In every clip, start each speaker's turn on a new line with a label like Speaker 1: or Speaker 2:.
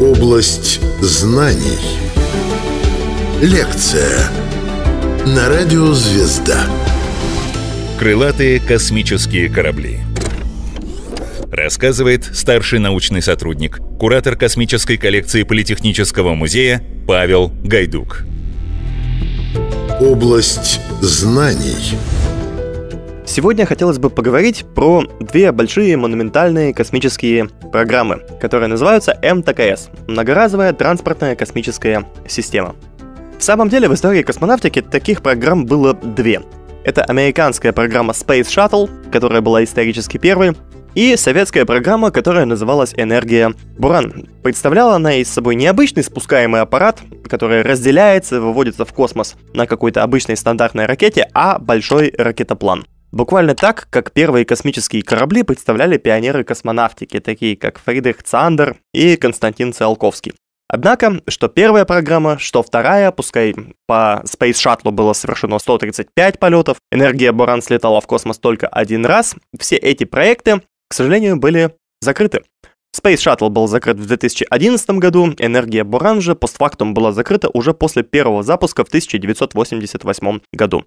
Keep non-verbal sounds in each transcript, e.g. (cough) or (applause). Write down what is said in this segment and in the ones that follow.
Speaker 1: Область знаний. Лекция на радио «Звезда». Крылатые космические корабли. Рассказывает старший научный сотрудник, куратор космической коллекции Политехнического музея Павел Гайдук. Область знаний. Сегодня хотелось бы поговорить про две большие монументальные космические программы, которые называются МТКС – Многоразовая транспортная космическая система. В самом деле в истории космонавтики таких программ было две. Это американская программа Space Shuttle, которая была исторически первой, и советская программа, которая называлась «Энергия Буран». Представляла она из собой необычный спускаемый аппарат, который разделяется и выводится в космос на какой-то обычной стандартной ракете, а большой ракетоплан. Буквально так, как первые космические корабли представляли пионеры космонавтики, такие как Фридрих Цандер и Константин Циолковский. Однако, что первая программа, что вторая, пускай по Space Shuttle было совершено 135 полетов, энергия Буран слетала в космос только один раз, все эти проекты, к сожалению, были закрыты. Space Shuttle был закрыт в 2011 году, энергия Буран же постфактум была закрыта уже после первого запуска в 1988 году.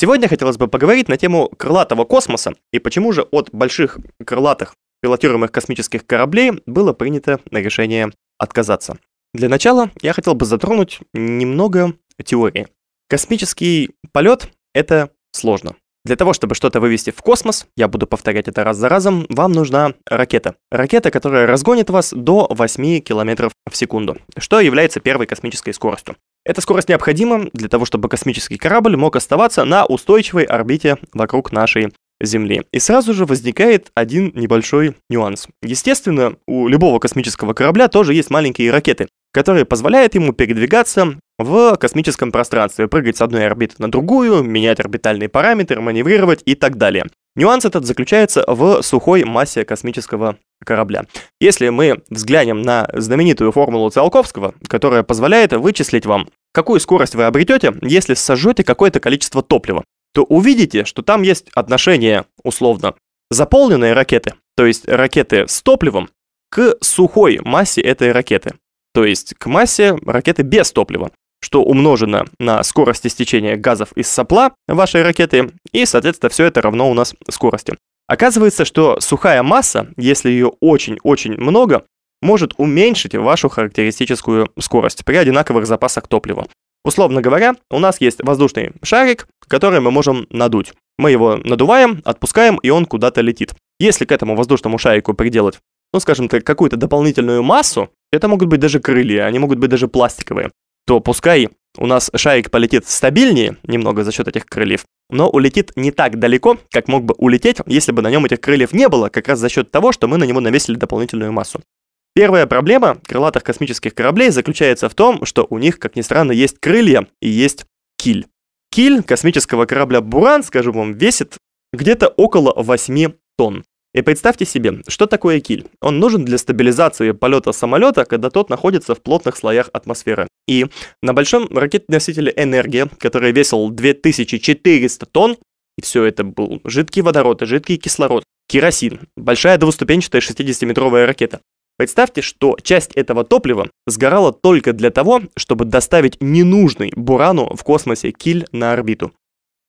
Speaker 1: Сегодня хотелось бы поговорить на тему крылатого космоса и почему же от больших крылатых пилотируемых космических кораблей было принято решение отказаться. Для начала я хотел бы затронуть немного теории. Космический полет — это сложно. Для того, чтобы что-то вывести в космос, я буду повторять это раз за разом, вам нужна ракета. Ракета, которая разгонит вас до 8 км в секунду, что является первой космической скоростью. Эта скорость необходима для того, чтобы космический корабль мог оставаться на устойчивой орбите вокруг нашей Земли. И сразу же возникает один небольшой нюанс. Естественно, у любого космического корабля тоже есть маленькие ракеты, который позволяет ему передвигаться в космическом пространстве, прыгать с одной орбиты на другую, менять орбитальные параметры, маневрировать и так далее. Нюанс этот заключается в сухой массе космического корабля. Если мы взглянем на знаменитую формулу Циолковского, которая позволяет вычислить вам, какую скорость вы обретете, если сожжете какое-то количество топлива, то увидите, что там есть отношение, условно, заполненные ракеты, то есть ракеты с топливом, к сухой массе этой ракеты то есть к массе ракеты без топлива, что умножено на скорость истечения газов из сопла вашей ракеты, и, соответственно, все это равно у нас скорости. Оказывается, что сухая масса, если ее очень-очень много, может уменьшить вашу характеристическую скорость при одинаковых запасах топлива. Условно говоря, у нас есть воздушный шарик, который мы можем надуть. Мы его надуваем, отпускаем, и он куда-то летит. Если к этому воздушному шарику приделать ну, скажем так, какую-то дополнительную массу, это могут быть даже крылья, они могут быть даже пластиковые, то пускай у нас шарик полетит стабильнее немного за счет этих крыльев, но улетит не так далеко, как мог бы улететь, если бы на нем этих крыльев не было, как раз за счет того, что мы на него навесили дополнительную массу. Первая проблема крылатых космических кораблей заключается в том, что у них, как ни странно, есть крылья и есть киль. Киль космического корабля «Буран», скажем вам, весит где-то около 8 тонн. И представьте себе, что такое киль. Он нужен для стабилизации полета самолета, когда тот находится в плотных слоях атмосферы. И на большом ракетоносителе «Энергия», который весил 2400 тонн, и все это был жидкий водород и жидкий кислород, керосин, большая двуступенчатая 60-метровая ракета. Представьте, что часть этого топлива сгорала только для того, чтобы доставить ненужный Бурану в космосе киль на орбиту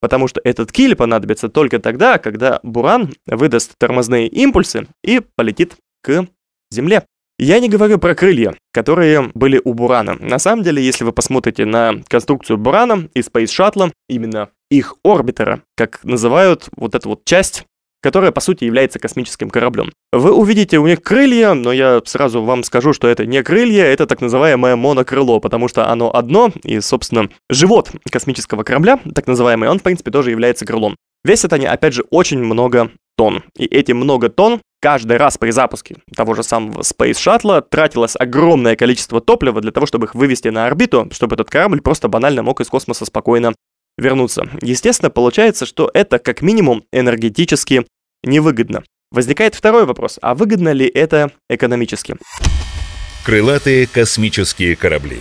Speaker 1: потому что этот киль понадобится только тогда, когда буран выдаст тормозные импульсы и полетит к земле. Я не говорю про крылья, которые были у Бурана. На самом деле, если вы посмотрите на конструкцию Бурана и Space Shuttle, именно их орбитера, как называют вот эту вот часть которая, по сути, является космическим кораблем. Вы увидите у них крылья, но я сразу вам скажу, что это не крылья, это так называемое монокрыло, потому что оно одно, и, собственно, живот космического корабля, так называемый, он, в принципе, тоже является крылом. Весят они, опять же, очень много тонн. И эти много тонн каждый раз при запуске того же самого Space Shuttle тратилось огромное количество топлива для того, чтобы их вывести на орбиту, чтобы этот корабль просто банально мог из космоса спокойно вернуться. Естественно, получается, что это как минимум энергетически невыгодно. Возникает второй вопрос, а выгодно ли это экономически? Крылатые космические корабли.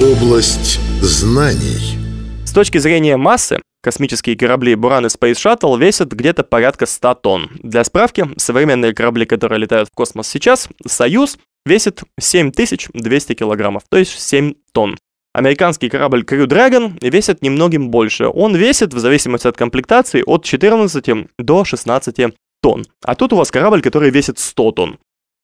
Speaker 1: Область знаний. С точки зрения массы, космические корабли Буран и Space Shuttle весят где-то порядка 100 тонн. Для справки, современные корабли, которые летают в космос сейчас, Союз, весит 7200 килограммов, то есть 7 тонн. Американский корабль Crew Dragon весит немногим больше. Он весит, в зависимости от комплектации, от 14 до 16 тонн. А тут у вас корабль, который весит 100 тонн.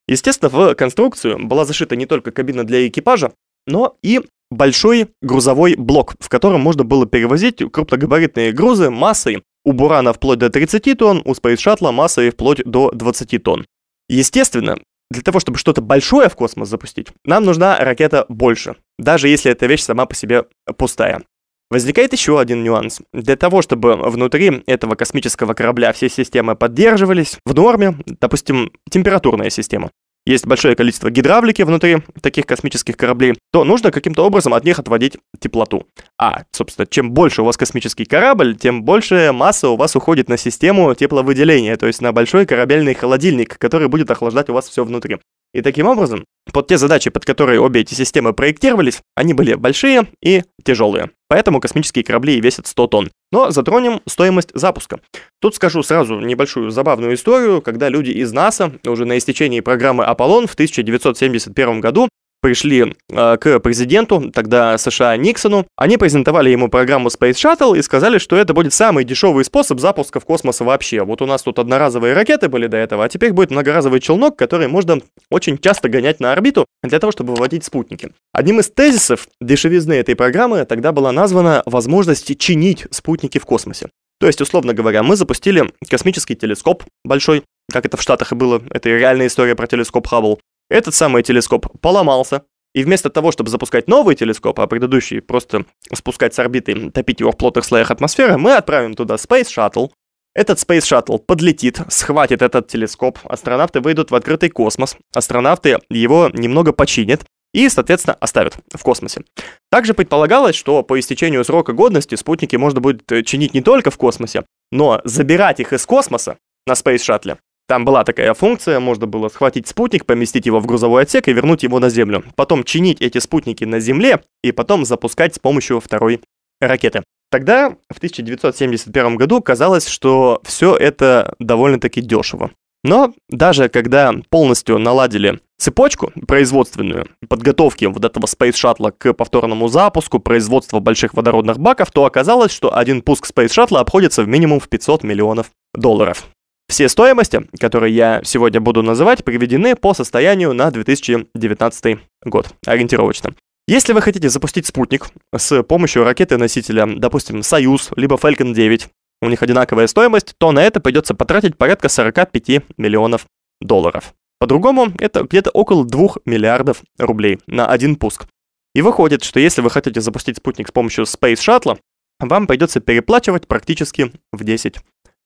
Speaker 1: Естественно, в конструкцию была зашита не только кабина для экипажа, но и большой грузовой блок, в котором можно было перевозить крупногабаритные грузы массой у Бурана вплоть до 30 тонн, у Space Shuttle массой вплоть до 20 тонн. Естественно, для того, чтобы что-то большое в космос запустить, нам нужна ракета больше, даже если эта вещь сама по себе пустая. Возникает еще один нюанс. Для того, чтобы внутри этого космического корабля все системы поддерживались в норме, допустим, температурная система есть большое количество гидравлики внутри таких космических кораблей, то нужно каким-то образом от них отводить теплоту. А, собственно, чем больше у вас космический корабль, тем больше масса у вас уходит на систему тепловыделения, то есть на большой корабельный холодильник, который будет охлаждать у вас все внутри. И таким образом, под те задачи, под которые обе эти системы проектировались, они были большие и тяжелые. Поэтому космические корабли и весят 100 тонн. Но затронем стоимость запуска. Тут скажу сразу небольшую забавную историю, когда люди из НАСА уже на истечении программы «Аполлон» в 1971 году пришли а, к президенту, тогда США Никсону. Они презентовали ему программу Space Shuttle и сказали, что это будет самый дешевый способ запуска в космос вообще. Вот у нас тут одноразовые ракеты были до этого, а теперь будет многоразовый челнок, который можно очень часто гонять на орбиту для того, чтобы выводить спутники. Одним из тезисов дешевизны этой программы тогда была названа возможность чинить спутники в космосе. То есть, условно говоря, мы запустили космический телескоп большой, как это в Штатах и было, это реальная история про телескоп Хаббл. Этот самый телескоп поломался, и вместо того, чтобы запускать новый телескоп, а предыдущий просто спускать с орбиты, топить его в плотных слоях атмосферы, мы отправим туда Space Shuttle. Этот Space Shuttle подлетит, схватит этот телескоп, астронавты выйдут в открытый космос, астронавты его немного починят, и, соответственно, оставят в космосе. Также предполагалось, что по истечению срока годности спутники можно будет э, чинить не только в космосе, но забирать их из космоса на Space Shuttle там была такая функция, можно было схватить спутник, поместить его в грузовой отсек и вернуть его на Землю. Потом чинить эти спутники на Земле и потом запускать с помощью второй ракеты. Тогда, в 1971 году, казалось, что все это довольно-таки дешево. Но даже когда полностью наладили цепочку производственную, подготовки вот этого Space Shuttle к повторному запуску, производство больших водородных баков, то оказалось, что один пуск Space Shuttle обходится в минимум в 500 миллионов долларов. Все стоимости, которые я сегодня буду называть, приведены по состоянию на 2019 год, ориентировочно. Если вы хотите запустить спутник с помощью ракеты-носителя, допустим, «Союз», либо Falcon 9, у них одинаковая стоимость, то на это придется потратить порядка 45 миллионов долларов. По-другому, это где-то около 2 миллиардов рублей на один пуск. И выходит, что если вы хотите запустить спутник с помощью Space Shuttle, вам придется переплачивать практически в 10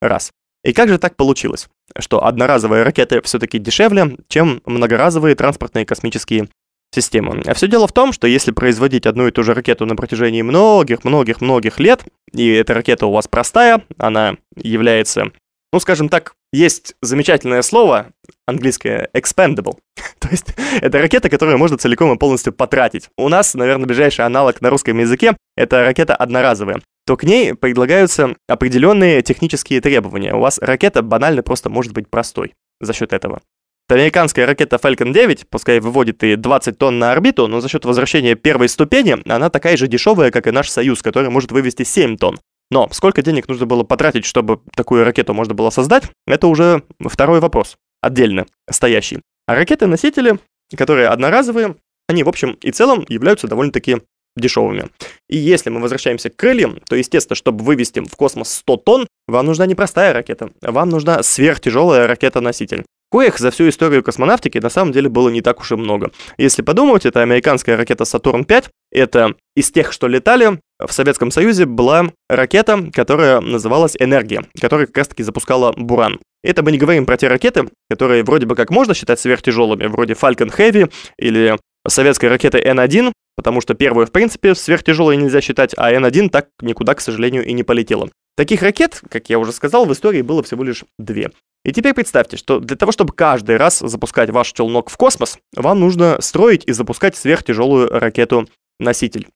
Speaker 1: раз. И как же так получилось, что одноразовые ракеты все-таки дешевле, чем многоразовые транспортные космические системы? А все дело в том, что если производить одну и ту же ракету на протяжении многих-многих-многих лет, и эта ракета у вас простая, она является, ну скажем так, есть замечательное слово, английское expendable. (laughs) То есть это ракета, которую можно целиком и полностью потратить. У нас, наверное, ближайший аналог на русском языке — это ракета одноразовая то к ней предлагаются определенные технические требования. У вас ракета банально просто может быть простой за счет этого. Американская ракета Falcon 9, пускай выводит и 20 тонн на орбиту, но за счет возвращения первой ступени она такая же дешевая, как и наш Союз, который может вывести 7 тонн. Но сколько денег нужно было потратить, чтобы такую ракету можно было создать, это уже второй вопрос, отдельно стоящий. А ракеты-носители, которые одноразовые, они, в общем и целом, являются довольно-таки дешевыми. И если мы возвращаемся к крыльям, то, естественно, чтобы вывести в космос 100 тонн, вам нужна не простая ракета, вам нужна сверхтяжелая ракета-носитель. Коих за всю историю космонавтики на самом деле было не так уж и много. Если подумать, это американская ракета Сатурн-5, это из тех, что летали, в Советском Союзе была ракета, которая называлась «Энергия», которая как раз-таки запускала «Буран». Это мы не говорим про те ракеты, которые вроде бы как можно считать сверхтяжелыми, вроде Falcon Heavy или советской ракеты Н-1, потому что первую, в принципе, сверхтяжелой нельзя считать, а Н-1 так никуда, к сожалению, и не полетела. Таких ракет, как я уже сказал, в истории было всего лишь две. И теперь представьте, что для того, чтобы каждый раз запускать ваш челнок в космос, вам нужно строить и запускать сверхтяжелую ракету-носитель.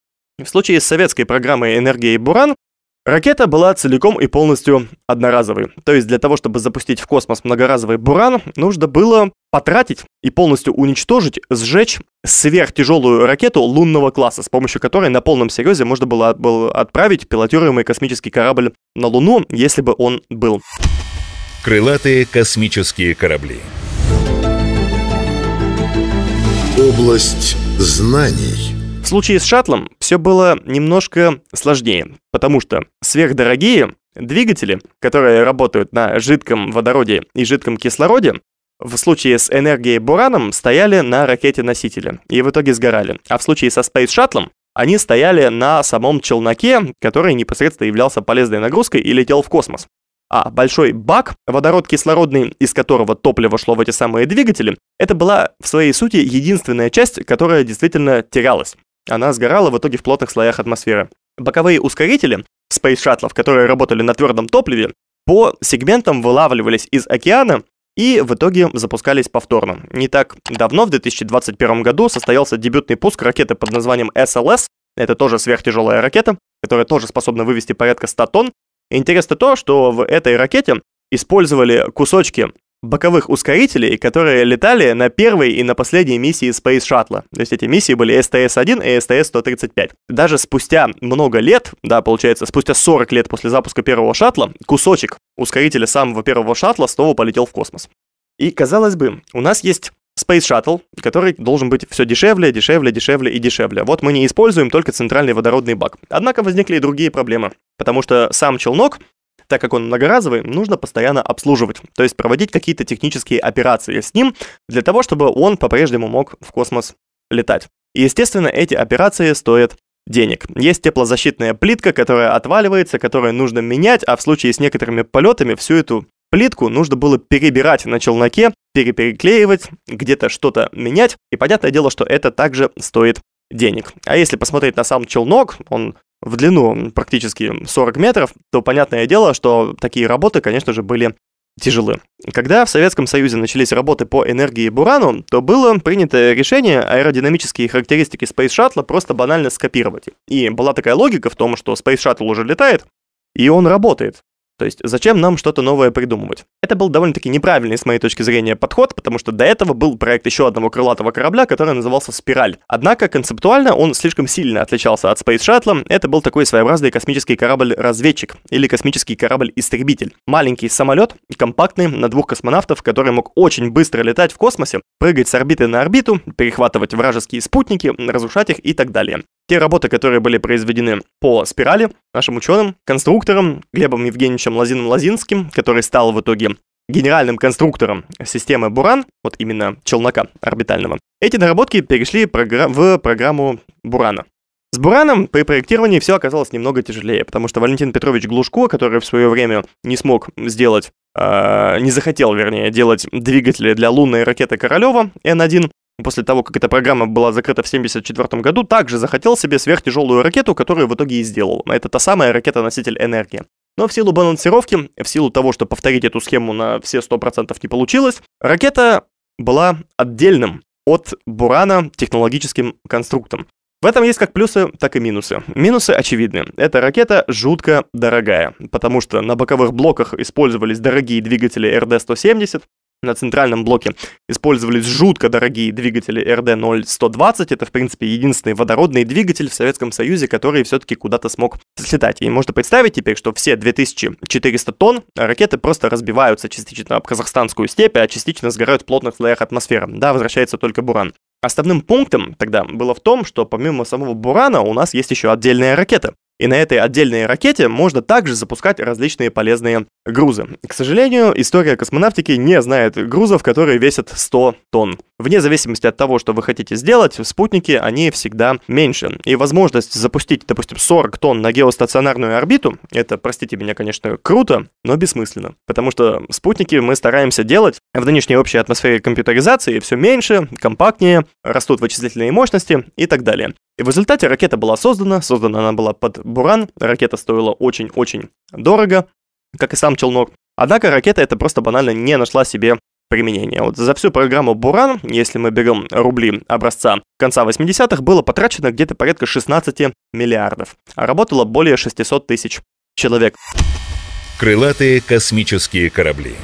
Speaker 1: В случае с советской программой "Энергия" и Буран» Ракета была целиком и полностью одноразовой. То есть для того, чтобы запустить в космос многоразовый «Буран», нужно было потратить и полностью уничтожить, сжечь сверхтяжелую ракету лунного класса, с помощью которой на полном серьезе можно было, было отправить пилотируемый космический корабль на Луну, если бы он был. Крылатые космические корабли. Область знаний. В случае с шаттлом все было немножко сложнее, потому что сверхдорогие двигатели, которые работают на жидком водороде и жидком кислороде, в случае с энергией бураном стояли на ракете-носителе и в итоге сгорали. А в случае со Space Shuttle они стояли на самом челноке, который непосредственно являлся полезной нагрузкой и летел в космос. А большой бак, водород кислородный, из которого топливо шло в эти самые двигатели, это была в своей сути единственная часть, которая действительно терялась. Она сгорала в итоге в плотных слоях атмосферы. Боковые ускорители Space Shuttle, которые работали на твердом топливе, по сегментам вылавливались из океана и в итоге запускались повторно. Не так давно, в 2021 году, состоялся дебютный пуск ракеты под названием SLS. Это тоже сверхтяжелая ракета, которая тоже способна вывести порядка 100 тонн. Интересно то, что в этой ракете использовали кусочки боковых ускорителей, которые летали на первой и на последней миссии Space Shuttle. То есть эти миссии были STS-1 и STS-135. Даже спустя много лет, да, получается, спустя 40 лет после запуска первого шаттла, кусочек ускорителя самого первого шаттла снова полетел в космос. И, казалось бы, у нас есть Space Shuttle, который должен быть все дешевле, дешевле, дешевле и дешевле. Вот мы не используем только центральный водородный бак. Однако возникли и другие проблемы, потому что сам челнок так как он многоразовый, нужно постоянно обслуживать, то есть проводить какие-то технические операции с ним для того, чтобы он по-прежнему мог в космос летать. И, естественно, эти операции стоят денег. Есть теплозащитная плитка, которая отваливается, которую нужно менять, а в случае с некоторыми полетами всю эту плитку нужно было перебирать на челноке, перепереклеивать, где-то что-то менять. И понятное дело, что это также стоит денег. А если посмотреть на сам челнок, он в длину практически 40 метров, то понятное дело, что такие работы, конечно же, были тяжелы. Когда в Советском Союзе начались работы по энергии Бурану, то было принято решение аэродинамические характеристики Space Shuttle просто банально скопировать. И была такая логика в том, что Space Shuttle уже летает, и он работает. То есть зачем нам что-то новое придумывать? Это был довольно-таки неправильный, с моей точки зрения, подход, потому что до этого был проект еще одного крылатого корабля, который назывался «Спираль». Однако концептуально он слишком сильно отличался от Space Shuttle. Это был такой своеобразный космический корабль-разведчик или космический корабль-истребитель. Маленький самолет, компактный, на двух космонавтов, который мог очень быстро летать в космосе, прыгать с орбиты на орбиту, перехватывать вражеские спутники, разрушать их и так далее. Те работы, которые были произведены по спирали нашим ученым, конструктором Глебом Евгеньевичем Лазином лазинским который стал в итоге генеральным конструктором системы Буран, вот именно челнока орбитального, эти наработки перешли в программу Бурана. С Бураном при проектировании все оказалось немного тяжелее, потому что Валентин Петрович Глушко, который в свое время не смог сделать, э, не захотел, вернее, делать двигатели для лунной ракеты Королева Н1, ну, после того, как эта программа была закрыта в 1974 году, также захотел себе сверхтяжелую ракету, которую в итоге и сделал. Это та самая ракета-носитель энергии. Но в силу балансировки, в силу того, что повторить эту схему на все 100% не получилось, ракета была отдельным от Бурана технологическим конструктом. В этом есть как плюсы, так и минусы. Минусы очевидны. Эта ракета жутко дорогая, потому что на боковых блоках использовались дорогие двигатели РД-170, на центральном блоке использовались жутко дорогие двигатели RD-0120. Это, в принципе, единственный водородный двигатель в Советском Союзе, который все-таки куда-то смог слетать. И можно представить теперь, что все 2400 тонн ракеты просто разбиваются частично об казахстанскую степь, а частично сгорают в плотных слоях атмосферы. Да, возвращается только Буран. Основным пунктом тогда было в том, что помимо самого Бурана у нас есть еще отдельная ракета. И на этой отдельной ракете можно также запускать различные полезные Грузы. К сожалению, история космонавтики не знает грузов, которые весят 100 тонн. Вне зависимости от того, что вы хотите сделать, спутники, они всегда меньше. И возможность запустить, допустим, 40 тонн на геостационарную орбиту, это, простите меня, конечно, круто, но бессмысленно. Потому что спутники мы стараемся делать в нынешней общей атмосфере компьютеризации все меньше, компактнее, растут вычислительные мощности и так далее. И в результате ракета была создана, создана она была под Буран, ракета стоила очень-очень дорого, как и сам челнок. Однако ракета это просто банально не нашла себе применения. Вот за всю программу «Буран», если мы берем рубли образца конца 80-х, было потрачено где-то порядка 16 миллиардов, а работало более 600 тысяч человек. Крылатые космические корабли.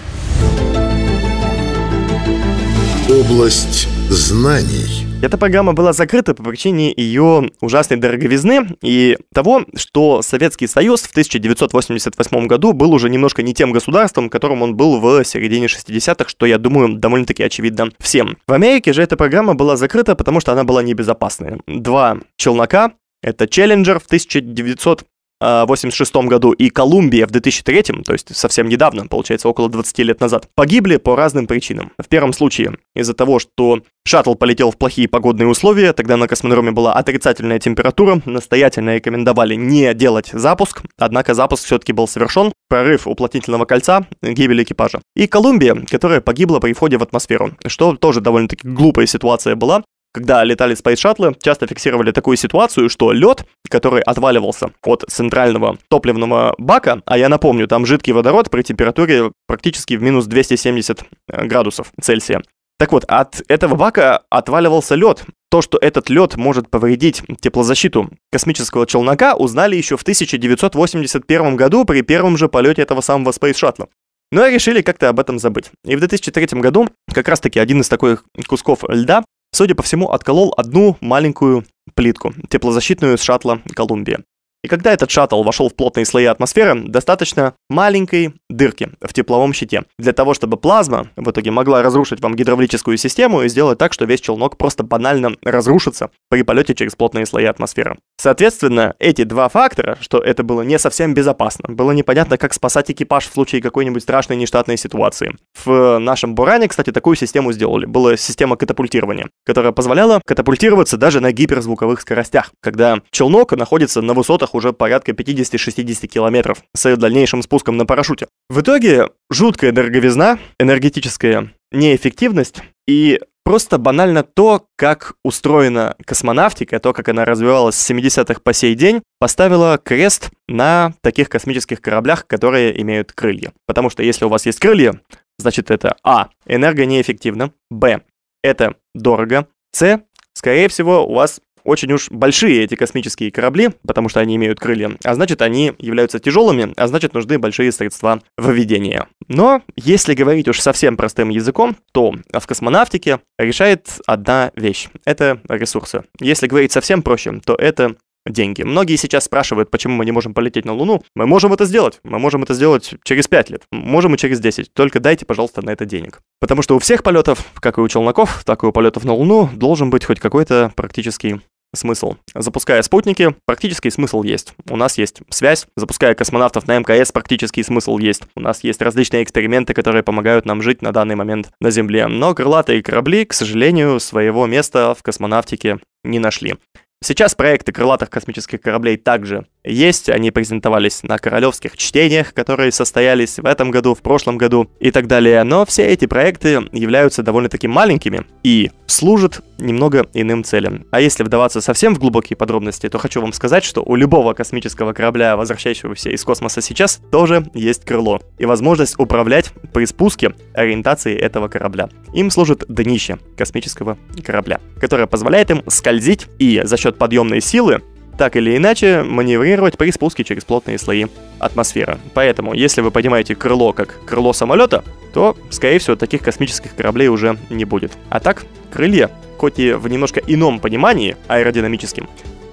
Speaker 1: Область знаний. Эта программа была закрыта по причине ее ужасной дороговизны и того, что Советский Союз в 1988 году был уже немножко не тем государством, которым он был в середине 60-х, что, я думаю, довольно-таки очевидно всем. В Америке же эта программа была закрыта, потому что она была небезопасной. Два челнока это Челленджер в 1900 1986 э, году и Колумбия в 2003, то есть совсем недавно, получается около 20 лет назад, погибли по разным причинам. В первом случае из-за того, что шаттл полетел в плохие погодные условия, тогда на космодроме была отрицательная температура, настоятельно рекомендовали не делать запуск, однако запуск все-таки был совершен, прорыв уплотнительного кольца, гибель экипажа. И Колумбия, которая погибла при входе в атмосферу, что тоже довольно-таки глупая ситуация была, когда летали Space Shuttle, часто фиксировали такую ситуацию, что лед, который отваливался от центрального топливного бака, а я напомню, там жидкий водород при температуре практически в минус 270 э, градусов Цельсия. Так вот, от этого бака отваливался лед. То, что этот лед может повредить теплозащиту космического челнока, узнали еще в 1981 году при первом же полете этого самого Space Shuttle. Но решили как-то об этом забыть. И в 2003 году как раз-таки один из таких кусков льда Судя по всему, отколол одну маленькую плитку, теплозащитную с шаттла «Колумбия». И когда этот шаттл вошел в плотные слои атмосферы, достаточно маленькой дырки в тепловом щите, для того, чтобы плазма в итоге могла разрушить вам гидравлическую систему и сделать так, что весь челнок просто банально разрушится при полете через плотные слои атмосферы. Соответственно, эти два фактора, что это было не совсем безопасно, было непонятно, как спасать экипаж в случае какой-нибудь страшной нештатной ситуации. В нашем Буране, кстати, такую систему сделали. Была система катапультирования, которая позволяла катапультироваться даже на гиперзвуковых скоростях, когда челнок находится на высотах уже порядка 50-60 километров с дальнейшим спуском на парашюте. В итоге жуткая дороговизна энергетическая неэффективность и просто банально то, как устроена космонавтика, то, как она развивалась с 70-х по сей день, поставила крест на таких космических кораблях, которые имеют крылья. Потому что если у вас есть крылья, значит это А. Энерго неэффективно. Б. Это дорого. С. Скорее всего, у вас очень уж большие эти космические корабли, потому что они имеют крылья, а значит они являются тяжелыми, а значит нужны большие средства выведения. Но если говорить уж совсем простым языком, то в космонавтике решает одна вещь — это ресурсы. Если говорить совсем проще, то это деньги. Многие сейчас спрашивают, почему мы не можем полететь на Луну. Мы можем это сделать. Мы можем это сделать через 5 лет. Можем и через 10. Только дайте, пожалуйста, на это денег. Потому что у всех полетов, как и у челноков, так и у полетов на Луну, должен быть хоть какой-то практический смысл. Запуская спутники, практический смысл есть. У нас есть связь. Запуская космонавтов на МКС, практический смысл есть. У нас есть различные эксперименты, которые помогают нам жить на данный момент на Земле. Но крылатые корабли, к сожалению, своего места в космонавтике не нашли. Сейчас проекты крылатых космических кораблей также есть. Они презентовались на королевских чтениях, которые состоялись в этом году, в прошлом году и так далее. Но все эти проекты являются довольно-таки маленькими и служат немного иным целям. А если вдаваться совсем в глубокие подробности, то хочу вам сказать, что у любого космического корабля, возвращающегося из космоса сейчас, тоже есть крыло и возможность управлять при спуске ориентацией этого корабля. Им служит днище космического корабля, которое позволяет им скользить и за счет подъемной силы так или иначе маневрировать при спуске через плотные слои атмосферы. Поэтому, если вы понимаете крыло как крыло самолета, то, скорее всего, таких космических кораблей уже не будет. А так, крылья, хоть и в немножко ином понимании, аэродинамическим,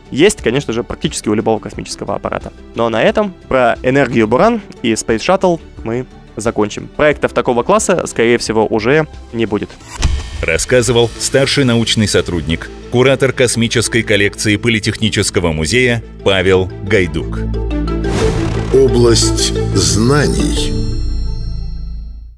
Speaker 1: есть, конечно же, практически у любого космического аппарата. Но на этом про энергию Буран и Space Shuttle мы закончим. Проектов такого класса, скорее всего, уже не будет. Рассказывал старший научный сотрудник, куратор космической коллекции Политехнического музея Павел Гайдук. Область знаний.